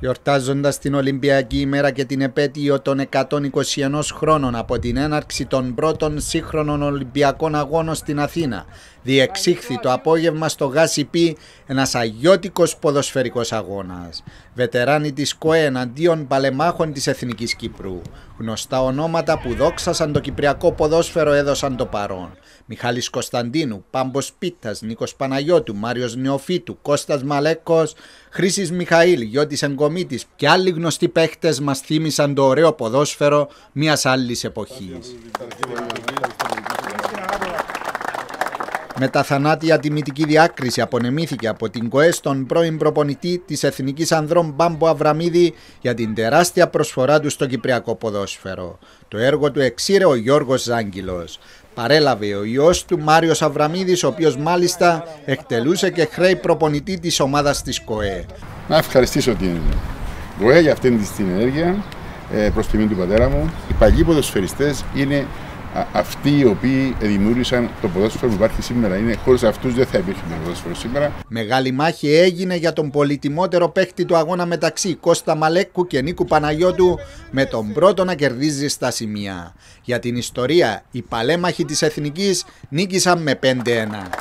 Γιορτάζοντας την Ολυμπιακή ημέρα και την επέτειο των 121 χρόνων από την έναρξη των πρώτων σύγχρονων Ολυμπιακών Αγώνων στην Αθήνα, διεξήχθη το απόγευμα στο Γάσιπι ένας αγιώτικος ποδοσφαιρικός αγώνας. Βετεράνοι της ΚΟΕ εναντίον παλεμάχων της Εθνικής Κύπρου. Γνωστά ονόματα που δόξασαν το κυπριακό ποδόσφαιρο έδωσαν το παρόν. Μιχάλης Κωνσταντίνου, Πάμπος Πίτας, Νίκος Παναγιώτου, Μάριος Νεοφίτου, Κώστας Μαλέκος, Χρήσης Μιχαήλ, Γιώτης Εγκομίτης και άλλοι γνωστοί παίχτες μας θύμισαν το ωραίο ποδόσφαιρο μιας άλλης εποχής. Με τα θανάτια τιμητική διάκριση απονεμήθηκε από την ΚΟΕ στον πρώην προπονητή της Εθνικής Ανδρών Μπάμπο Αβραμίδη για την τεράστια προσφορά του στο κυπριακό ποδόσφαιρο. Το έργο του εξήρε ο Γιώργος Ζάγκυλο. Παρέλαβε ο ιό του Μάριος Αβραμίδης, ο οποίος μάλιστα εκτελούσε και χρέη προπονητή της ομάδας της ΚΟΕ. Να ευχαριστήσω την ΚΟΕ για αυτήν την ενέργεια ε, προς τιμή του πατέρα μου. Οι παλιοί ποδοσφαιριστές είναι αυτοί οι οποίοι δημιούργησαν το ποδόσφαιρο που υπάρχει σήμερα. Είναι, χωρίς αυτούς δεν θα υπήρχε το ποδόσφαιρο σήμερα. Μεγάλη μάχη έγινε για τον πολυτιμότερο παίχτη του αγώνα μεταξύ Κώστα Μαλέκου και Νίκου Παναγιώτου με τον πρώτο να κερδίζει στα σημεία. Για την ιστορία, οι παλέμαχοι της Εθνικής νίκησαν με 5-1.